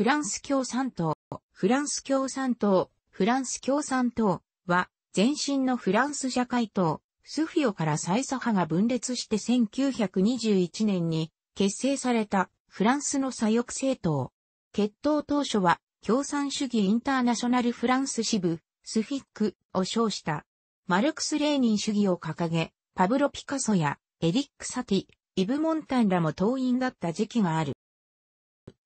フランス共産党、フランス共産党、フランス共産党は、前身のフランス社会党、スフィオから最左派が分裂して1921年に結成されたフランスの左翼政党。決闘当初は共産主義インターナショナルフランス支部、スフィックを称した。マルクス・レーニン主義を掲げ、パブロ・ピカソやエリック・サティ、イブ・モンタンらも党員だった時期がある。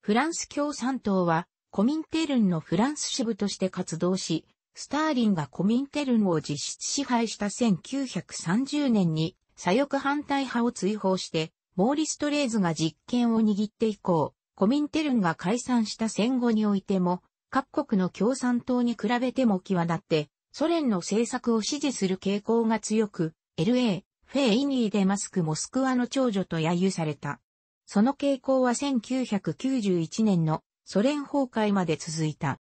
フランス共産党は、コミンテルンのフランス支部として活動し、スターリンがコミンテルンを実質支配した1930年に左翼反対派を追放して、モーリス・トレーズが実権を握って以降、コミンテルンが解散した戦後においても、各国の共産党に比べても際立って、ソ連の政策を支持する傾向が強く、LA、フェイニーでマスク・モスクワの長女と揶揄された。その傾向は1991年のソ連崩壊まで続いた。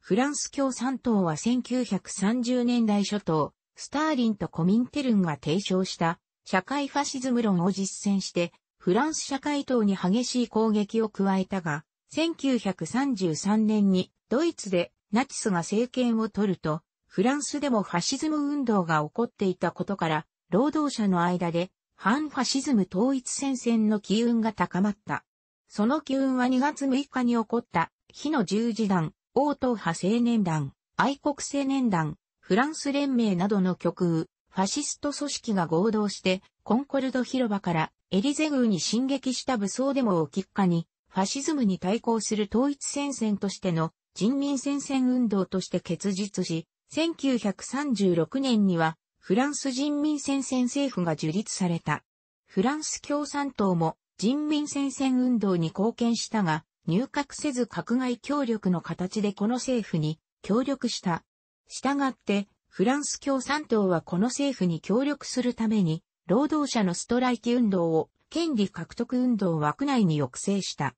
フランス共産党は1930年代初頭、スターリンとコミンテルンが提唱した社会ファシズム論を実践して、フランス社会党に激しい攻撃を加えたが、1933年にドイツでナチスが政権を取ると、フランスでもファシズム運動が起こっていたことから、労働者の間で反ファシズム統一戦線の機運が高まった。その機運は2月6日に起こった、火の十字団、王党派青年団、愛国青年団、フランス連盟などの極右、ファシスト組織が合同して、コンコルド広場からエリゼ宮に進撃した武装デモをきっかに、ファシズムに対抗する統一戦線としての人民戦線運動として結実し、1936年にはフランス人民戦線政府が樹立された。フランス共産党も人民戦線運動に貢献したが、入閣せず閣外協力の形でこの政府に協力した。したがって、フランス共産党はこの政府に協力するために、労働者のストライキ運動を権利獲得運動枠内に抑制した。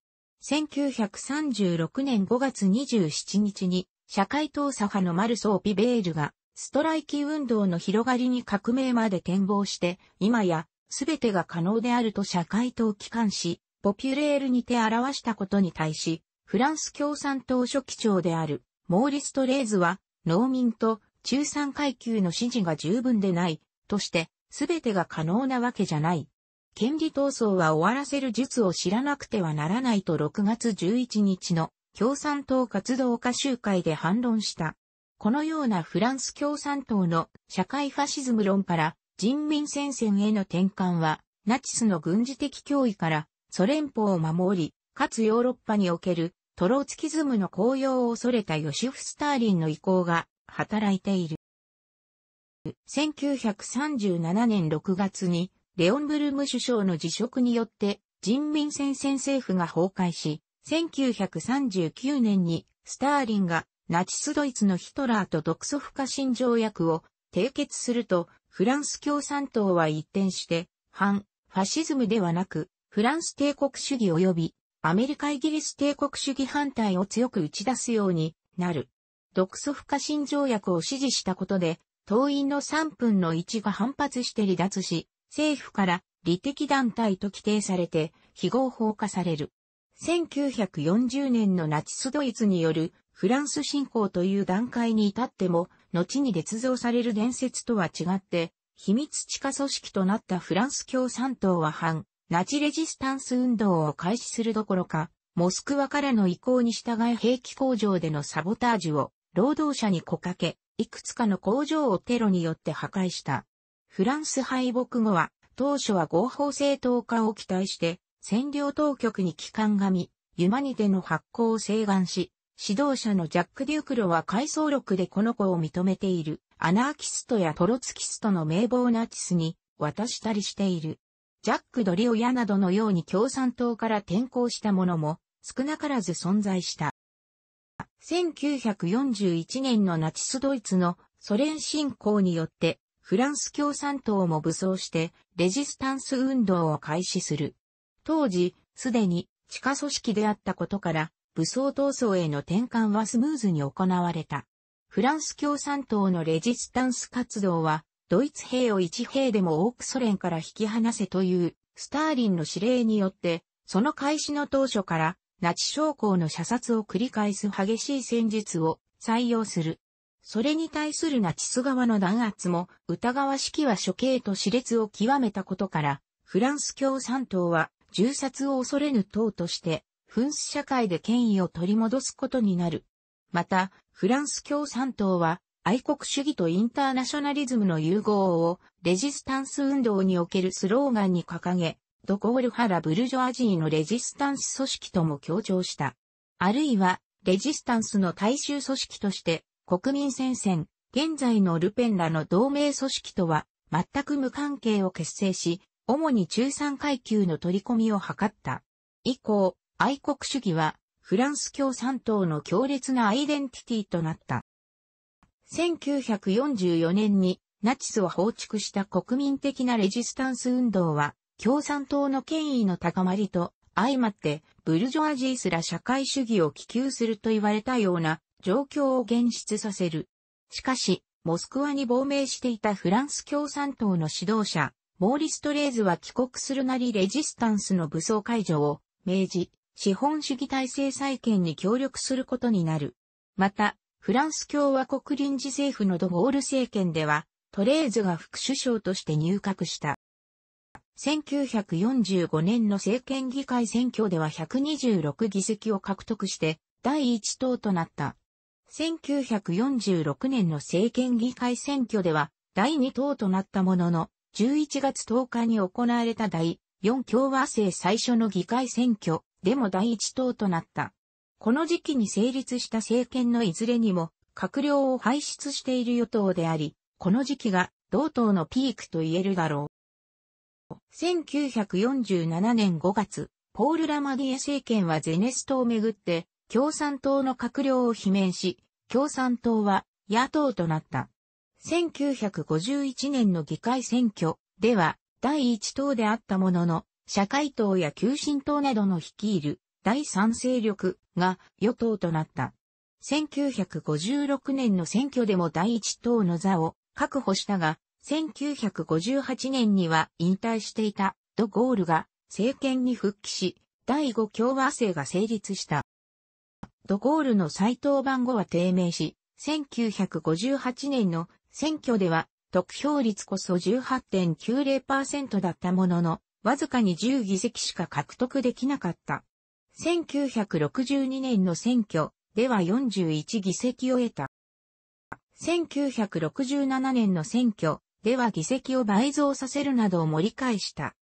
1936年5月27日に社会党左派のマルソー・ピベールがストライキ運動の広がりに革命まで展望して、今や、すべてが可能であると社会党機関し、ポピュレールにて表したことに対し、フランス共産党書記長である、モーリス・トレーズは、農民と中産階級の支持が十分でない、として、すべてが可能なわけじゃない。権利闘争は終わらせる術を知らなくてはならないと6月11日の共産党活動家集会で反論した。このようなフランス共産党の社会ファシズム論から人民戦線への転換は、ナチスの軍事的脅威からソ連邦を守り、かつヨーロッパにおけるトロツキズムの高揚を恐れたヨシフ・スターリンの意向が働いている。1937年6月にレオンブルーム首相の辞職によって人民戦線政府が崩壊し、1939年にスターリンがナチスドイツのヒトラーと独ソ不可侵条約を締結すると、フランス共産党は一転して、反、ファシズムではなく、フランス帝国主義及び、アメリカイギリス帝国主義反対を強く打ち出すようになる。独ソ不可侵条約を支持したことで、党員の3分の1が反発して離脱し、政府から利的団体と規定されて、非合法化される。1940年のナチスドイツによるフランス侵攻という段階に至っても、後に捏造される伝説とは違って、秘密地下組織となったフランス共産党は反、ナチレジスタンス運動を開始するどころか、モスクワからの意向に従い兵器工場でのサボタージュを、労働者にこかけ、いくつかの工場をテロによって破壊した。フランス敗北後は、当初は合法正当化を期待して、占領当局に帰還がみ、ユマニテの発行を請願し、指導者のジャック・デュークロは回想録でこの子を認めている、アナーキストやトロツキストの名簿をナチスに渡したりしている。ジャック・ドリオヤなどのように共産党から転校したものも少なからず存在した。1941年のナチスドイツのソ連侵攻によってフランス共産党も武装してレジスタンス運動を開始する。当時、すでに地下組織であったことから武装闘争への転換はスムーズに行われた。フランス共産党のレジスタンス活動は、ドイツ兵を一兵でも多くソ連から引き離せという、スターリンの指令によって、その開始の当初から、ナチ将校の射殺を繰り返す激しい戦術を採用する。それに対するナチス側の弾圧も疑わしきは処刑と熾烈を極めたことから、フランス共産党は銃殺を恐れぬ党としてフンス社会で権威を取り戻すことになる。また、フランス共産党は、愛国主義とインターナショナリズムの融合を、レジスタンス運動におけるスローガンに掲げ、ドコールハラ・ブルジョアジーのレジスタンス組織とも強調した。あるいは、レジスタンスの大衆組織として、国民戦線、現在のルペンらの同盟組織とは、全く無関係を結成し、主に中産階級の取り込みを図った。以降、愛国主義は、フランス共産党の強烈なアイデンティティとなった。1944年にナチスを放逐した国民的なレジスタンス運動は、共産党の権威の高まりと相まって、ブルジョアジーすら社会主義を希求すると言われたような状況を現出させる。しかし、モスクワに亡命していたフランス共産党の指導者、モーリス・トレーズは帰国するなりレジスタンスの武装解除を命じ、資本主義体制再建に協力することになる。また、フランス共和国臨時政府のドゴール政権では、トレーズが副首相として入閣した。1945年の政権議会選挙では126議席を獲得して第一党となった。1946年の政権議会選挙では第二党となったものの11月10日に行われた第4共和制最初の議会選挙でも第一党となった。この時期に成立した政権のいずれにも閣僚を輩出している与党であり、この時期が同党のピークと言えるだろう。1947年5月、ポール・ラマディエ政権はゼネストをめぐって共産党の閣僚を罷免し、共産党は野党となった。1951年の議会選挙では第一党であったものの、社会党や急進党などの率いる第三勢力が与党となった。1956年の選挙でも第一党の座を確保したが、1958年には引退していたドゴールが政権に復帰し、第5共和制が成立した。ドゴールの再登板後は低迷し、1958年の選挙では得票率こそ18.90%だったものの、わずかに10議席しか獲得できなかった。1962年の選挙では41議席を得た。1967年の選挙では議席を倍増させるなどを盛り返した。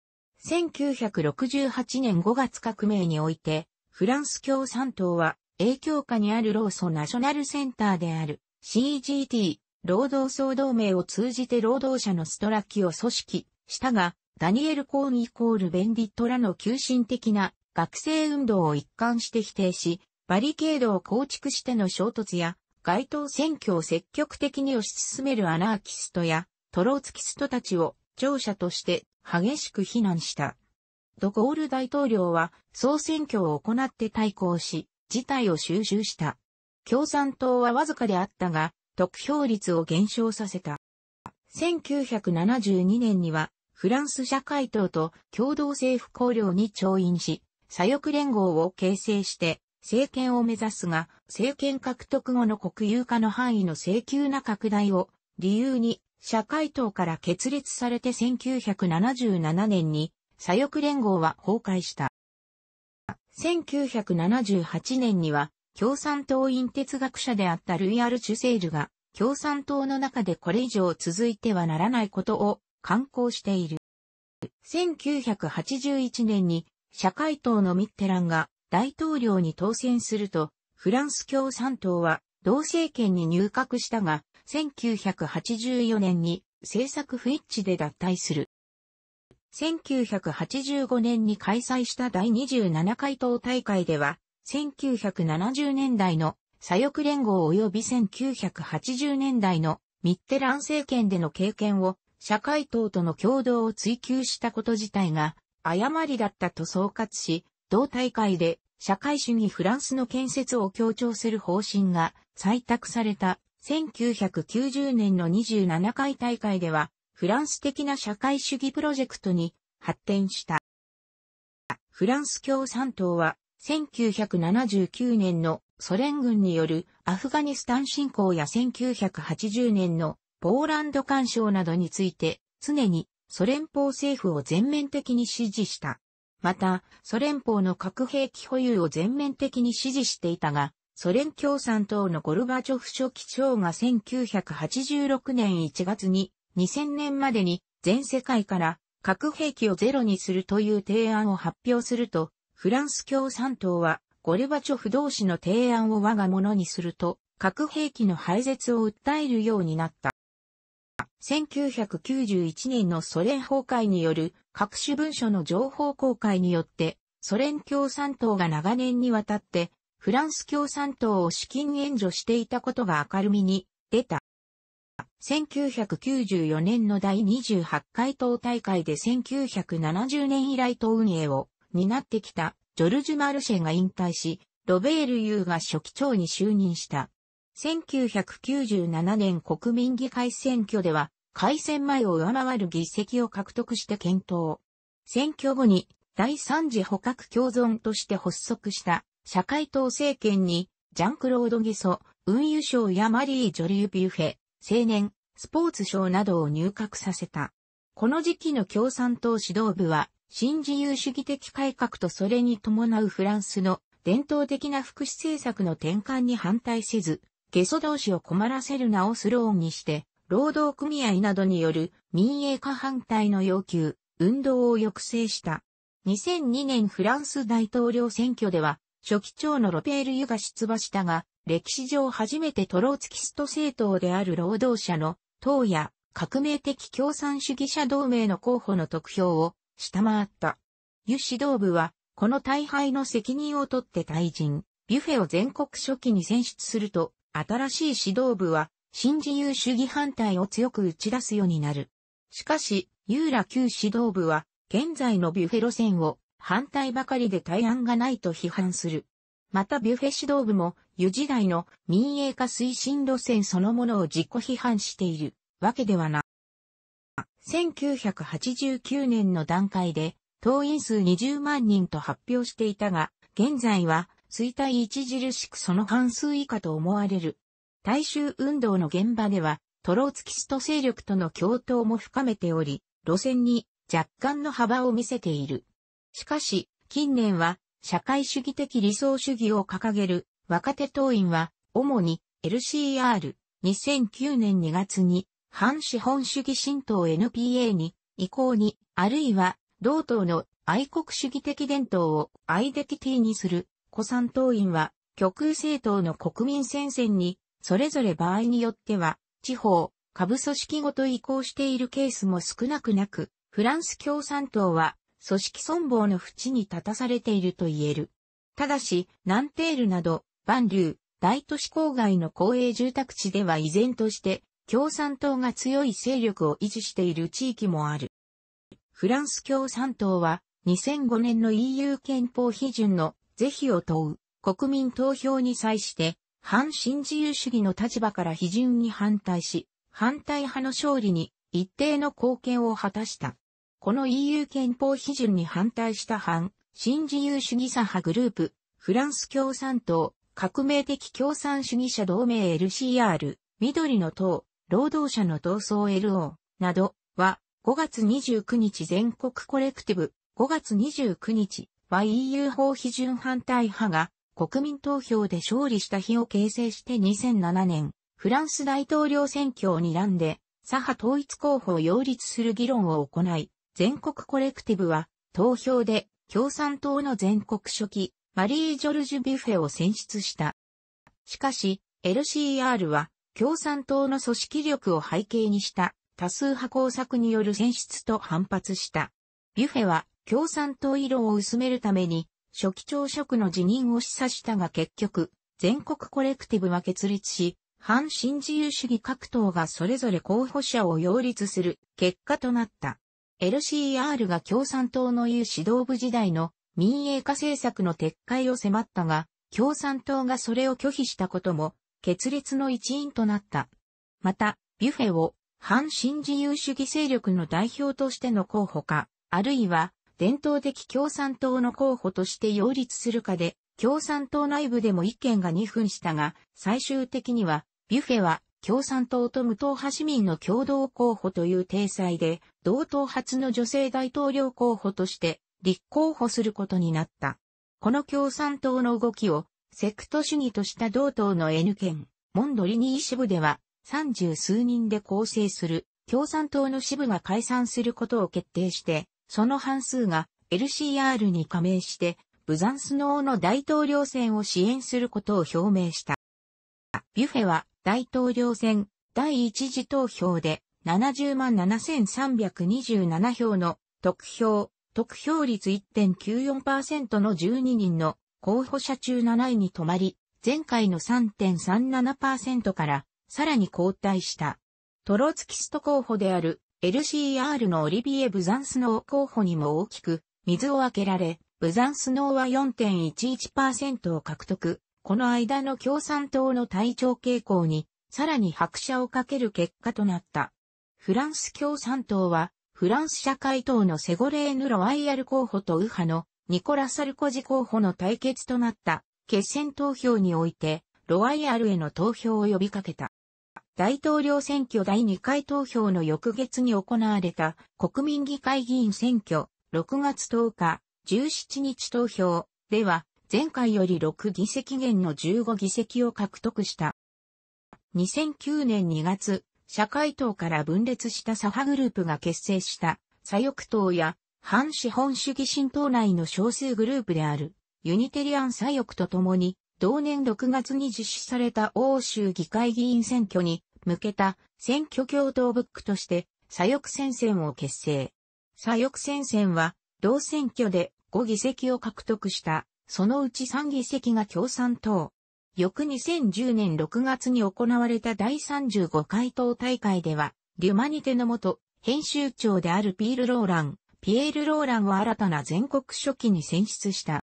1968年5月革命において、フランス共産党は影響下にあるローソナショナルセンターである CGT 労働総同盟を通じて労働者のストラキを組織したが、ダニエル・コーンイコール・ベンディットらの急進的な学生運動を一貫して否定し、バリケードを構築しての衝突や、街頭選挙を積極的に推し進めるアナーキストやトローツキストたちを庁舎として激しく非難した。ドゴール大統領は総選挙を行って対抗し、事態を収拾した。共産党はわずかであったが、得票率を減少させた。1972年には、フランス社会党と共同政府公領に調印し、左翼連合を形成して、政権を目指すが、政権獲得後の国有化の範囲の請求な拡大を理由に、社会党から決裂されて1977年に左翼連合は崩壊した。1978年には共産党員哲学者であったルイ・アルチュセールが、共産党の中でこれ以上続いてはならないことを刊行している。1981年に社会党のミッテランが大統領に当選すると、フランス共産党は同政権に入閣したが、1984年に政策不一致で脱退する。1985年に開催した第27回党大会では、1970年代の左翼連合及び1980年代のミッテラン政権での経験を社会党との共同を追求したこと自体が誤りだったと総括し、同大会で社会主義フランスの建設を強調する方針が採択された1990年の27回大会ではフランス的な社会主義プロジェクトに発展した。フランス共産党は1979年のソ連軍によるアフガニスタン侵攻や1980年のポーランド干渉などについて常にソ連邦政府を全面的に支持した。また、ソ連邦の核兵器保有を全面的に支持していたが、ソ連共産党のゴルバチョフ書記長が1986年1月に2000年までに全世界から核兵器をゼロにするという提案を発表すると、フランス共産党は、ゴルバチョフ同士の提案を我がものにすると、核兵器の廃絶を訴えるようになった。1991年のソ連崩壊による各種文書の情報公開によって、ソ連共産党が長年にわたって、フランス共産党を資金援助していたことが明るみに出た。1994年の第28回党大会で1970年以来党運営を担ってきたジョルジュ・マルシェが引退し、ロベール・ユーが初期長に就任した。1997年国民議会選挙では、改選前を上回る議席を獲得して検討。選挙後に第三次捕獲共存として発足した社会党政権にジャンクロード・ギソ、運輸省やマリー・ジョリュ・ビュフェ、青年、スポーツ省などを入閣させた。この時期の共産党指導部は新自由主義的改革とそれに伴うフランスの伝統的な福祉政策の転換に反対せず、ゲソ同士を困らせる名をスローンにして、労働組合などによる民営化反対の要求、運動を抑制した。2002年フランス大統領選挙では、初期長のロペール・ユが出馬したが、歴史上初めてトローツキスト政党である労働者の党や革命的共産主義者同盟の候補の得票を下回った。油指導部は、この大敗の責任を取って退陣、ビュフェを全国初期に選出すると、新しい指導部は、新自由主義反対を強く打ち出すようになる。しかし、ユーラ旧指導部は、現在のビュフェ路線を反対ばかりで対案がないと批判する。またビュフェ指導部も、ユ時代の民営化推進路線そのものを自己批判しているわけではない。1989年の段階で、党員数20万人と発表していたが、現在は、衰退著しくその半数以下と思われる。大衆運動の現場では、トローツキスト勢力との共闘も深めており、路線に若干の幅を見せている。しかし、近年は、社会主義的理想主義を掲げる若手党員は、主に LCR2009 年2月に反資本主義新党 NPA に移行に、あるいは同党の愛国主義的伝統をアイデティティにする、古参党員は極右政党の国民戦線に、それぞれ場合によっては、地方、下部組織ごと移行しているケースも少なくなく、フランス共産党は組織存亡の淵に立たされていると言える。ただし、ナンテールなど、万流、大都市郊外の公営住宅地では依然として共産党が強い勢力を維持している地域もある。フランス共産党は2005年の EU 憲法批准の是非を問う国民投票に際して反新自由主義の立場から批准に反対し、反対派の勝利に一定の貢献を果たした。この EU 憲法批准に反対した反新自由主義左派グループ、フランス共産党、革命的共産主義者同盟 LCR、緑の党、労働者の闘争 LO などは5月29日全国コレクティブ5月29日は EU 法批准反対派が国民投票で勝利した日を形成して2007年フランス大統領選挙を睨んで左派統一候補を擁立する議論を行い全国コレクティブは投票で共産党の全国初期マリー・ジョルジュ・ビュフェを選出した。しかし LCR は共産党の組織力を背景にした多数派工作による選出と反発した。ビュフェは共産党色を薄めるために、初期朝食の辞任を示唆したが結局、全国コレクティブは決裂し、反新自由主義各党がそれぞれ候補者を擁立する結果となった。LCR が共産党の言う指導部時代の民営化政策の撤回を迫ったが、共産党がそれを拒否したことも決裂の一員となった。また、ビュフェを反新自由主義勢力の代表としての候補か、あるいは伝統的共産党の候補として擁立するかで、共産党内部でも意見が2分したが、最終的には、ビュフェは共産党と無党派市民の共同候補という体裁で、同党初の女性大統領候補として立候補することになった。この共産党の動きをセクト主義とした同党の N 県、モンドリニー支部では、三十数人で構成する共産党の支部が解散することを決定して、その半数が LCR に加盟して、ブザンスノーの大統領選を支援することを表明した。ビュフェは大統領選第一次投票で70万7327票の得票、得票率1.94%の12人の候補者中7位に止まり、前回の3.37%からさらに後退した。トロツキスト候補である LCR のオリビエ・ブザンスノー候補にも大きく水を開けられ、ブザンスノーは4.11%を獲得。この間の共産党の体調傾向にさらに拍車をかける結果となった。フランス共産党はフランス社会党のセゴレーヌ・ロワイヤル候補と右派のニコラ・サルコジ候補の対決となった決選投票において、ロワイアルへの投票を呼びかけた。大統領選挙第2回投票の翌月に行われた国民議会議員選挙6月10日17日投票では前回より6議席減の15議席を獲得した。2009年2月、社会党から分裂した左派グループが結成した左翼党や反資本主義新党内の少数グループである、ユニテリアン左翼とともに、同年6月に実施された欧州議会議員選挙に向けた選挙共同ブックとして左翼戦線を結成。左翼戦線は同選挙で5議席を獲得した、そのうち3議席が共産党。翌2010年6月に行われた第35回党大会では、リュマニテの元編集長であるピール・ローラン、ピエール・ローランを新たな全国初期に選出した。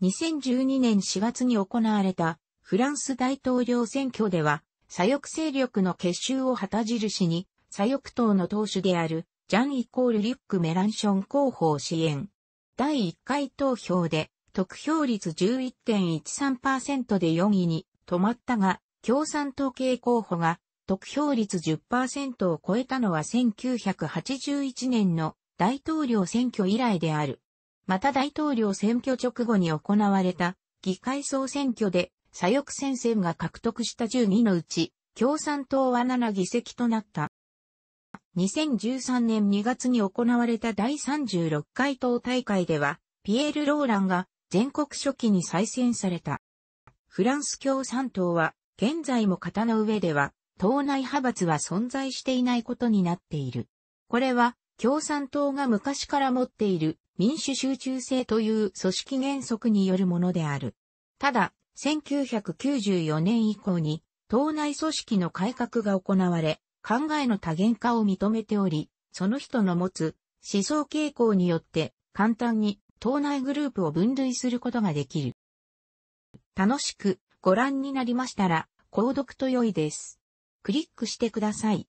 2012年4月に行われたフランス大統領選挙では、左翼勢力の結集を旗印に、左翼党の党首であるジャン・イコール・リュック・メランション候補を支援。第1回投票で、得票率11.13%で4位に止まったが、共産党系候補が得票率10%を超えたのは1981年の大統領選挙以来である。また大統領選挙直後に行われた議会総選挙で左翼戦線が獲得した12のうち共産党は7議席となった。2013年2月に行われた第36回党大会ではピエール・ローランが全国初期に再選された。フランス共産党は現在も型の上では党内派閥は存在していないことになっている。これは共産党が昔から持っている民主集中制という組織原則によるものである。ただ、1994年以降に党内組織の改革が行われ、考えの多元化を認めており、その人の持つ思想傾向によって簡単に党内グループを分類することができる。楽しくご覧になりましたら、購読と良いです。クリックしてください。